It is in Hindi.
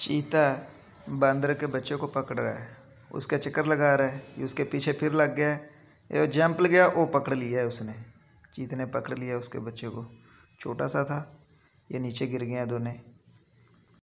चीता बंदर के बच्चे को पकड़ रहा है उसका चक्कर लगा रहा है ये उसके पीछे फिर लग गया है ये जंप गया वो पकड़ लिया है उसने चीते ने पकड़ लिया उसके बच्चे को छोटा सा था ये नीचे गिर गया दोनों